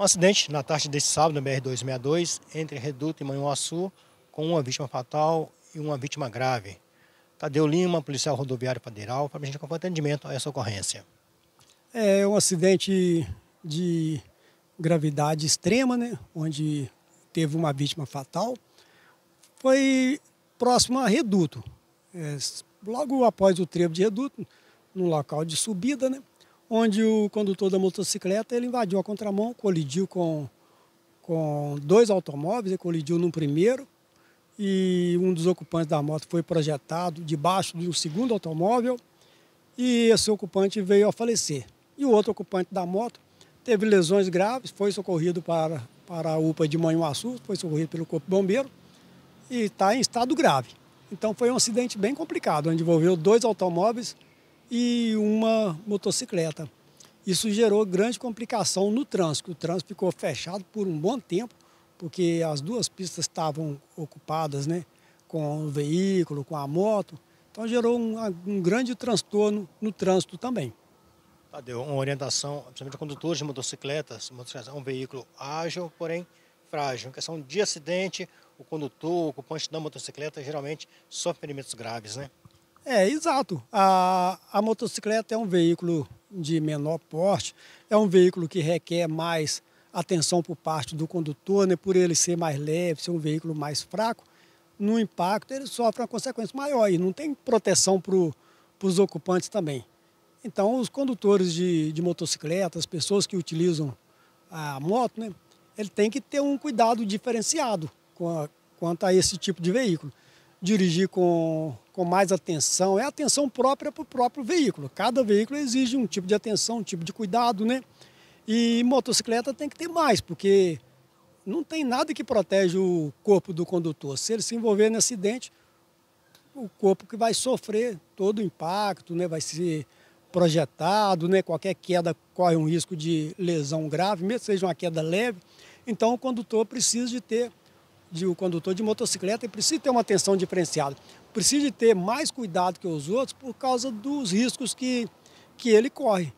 Um acidente na tarde desse sábado, na BR-262, entre Reduto e Manhuaçu, com uma vítima fatal e uma vítima grave. Tadeu Lima, policial rodoviário federal, para a gente acompanhar atendimento a essa ocorrência. É um acidente de gravidade extrema, né? onde teve uma vítima fatal. Foi próximo a Reduto. É, logo após o trevo de Reduto, no local de subida, né? onde o condutor da motocicleta ele invadiu a contramão, colidiu com, com dois automóveis, ele colidiu no primeiro e um dos ocupantes da moto foi projetado debaixo do segundo automóvel e esse ocupante veio a falecer. E o outro ocupante da moto teve lesões graves, foi socorrido para, para a UPA de Manhuaçu, foi socorrido pelo Corpo Bombeiro e está em estado grave. Então foi um acidente bem complicado, onde envolveu dois automóveis e uma motocicleta. Isso gerou grande complicação no trânsito. O trânsito ficou fechado por um bom tempo, porque as duas pistas estavam ocupadas né, com o veículo, com a moto. Então gerou um, um grande transtorno no trânsito também. Deu uma orientação, principalmente a condutores de motocicletas, motocicletas é um veículo ágil, porém frágil. Em questão de acidente, o condutor, o ocupante da motocicleta geralmente sofre ferimentos graves, né? É, exato. A, a motocicleta é um veículo de menor porte, é um veículo que requer mais atenção por parte do condutor, né, por ele ser mais leve, ser um veículo mais fraco, no impacto ele sofre uma consequência maior e não tem proteção para os ocupantes também. Então, os condutores de, de motocicleta, as pessoas que utilizam a moto, né, ele tem que ter um cuidado diferenciado a, quanto a esse tipo de veículo dirigir com, com mais atenção. É atenção própria para o próprio veículo. Cada veículo exige um tipo de atenção, um tipo de cuidado, né? E motocicleta tem que ter mais, porque não tem nada que protege o corpo do condutor. Se ele se envolver em acidente, o corpo que vai sofrer todo o impacto, né? Vai ser projetado, né? Qualquer queda corre um risco de lesão grave, mesmo que seja uma queda leve. Então o condutor precisa de ter de o condutor de motocicleta precisa ter uma atenção diferenciada, precisa ter mais cuidado que os outros por causa dos riscos que, que ele corre.